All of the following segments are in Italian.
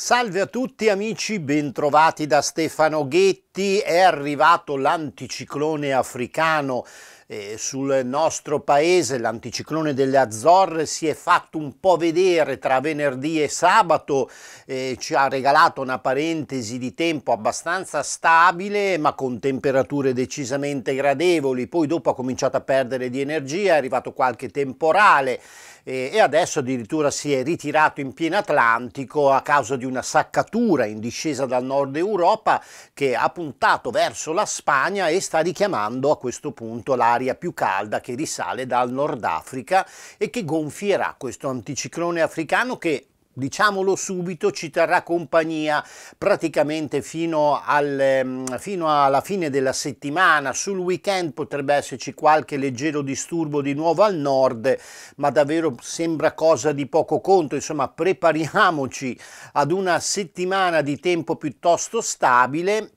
Salve a tutti amici, bentrovati da Stefano Ghetti Haiti è arrivato l'anticiclone africano eh, sul nostro paese, l'anticiclone delle Azzorre si è fatto un po' vedere tra venerdì e sabato, eh, ci ha regalato una parentesi di tempo abbastanza stabile ma con temperature decisamente gradevoli, poi dopo ha cominciato a perdere di energia, è arrivato qualche temporale eh, e adesso addirittura si è ritirato in pieno Atlantico a causa di una saccatura in discesa dal nord Europa che appunto puntato verso la Spagna e sta richiamando a questo punto l'aria più calda che risale dal Nord Africa e che gonfierà questo anticiclone africano che diciamolo subito, ci terrà compagnia praticamente fino, al, ehm, fino, alla fine della settimana. Sul weekend potrebbe esserci qualche leggero disturbo di nuovo al nord, ma davvero sembra cosa di poco conto. Insomma, prepariamoci ad una settimana di tempo piuttosto stabile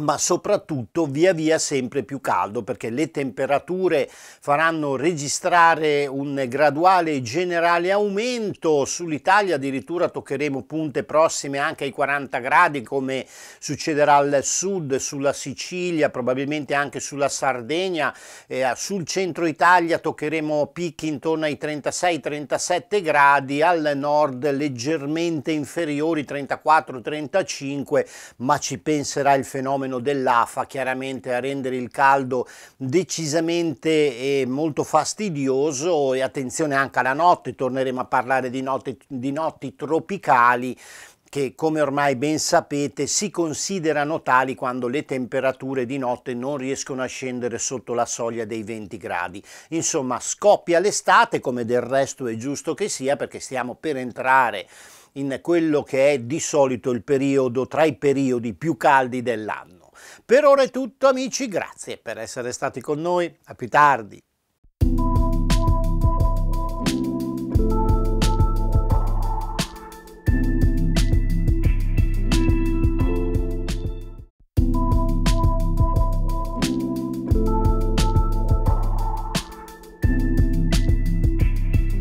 ma soprattutto via via sempre più caldo perché le temperature faranno registrare un graduale e generale aumento sull'Italia addirittura toccheremo punte prossime anche ai 40 gradi come succederà al sud sulla Sicilia probabilmente anche sulla Sardegna eh, sul centro Italia toccheremo picchi intorno ai 36-37 gradi al nord leggermente inferiori 34-35 ma ci penserà il fenomeno fenomeno dell'afa chiaramente a rendere il caldo decisamente eh, molto fastidioso e attenzione anche alla notte, torneremo a parlare di notti, di notti tropicali che come ormai ben sapete si considerano tali quando le temperature di notte non riescono a scendere sotto la soglia dei 20 gradi. Insomma scoppia l'estate come del resto è giusto che sia perché stiamo per entrare in quello che è di solito il periodo tra i periodi più caldi dell'anno. Per ora è tutto amici, grazie per essere stati con noi, a più tardi.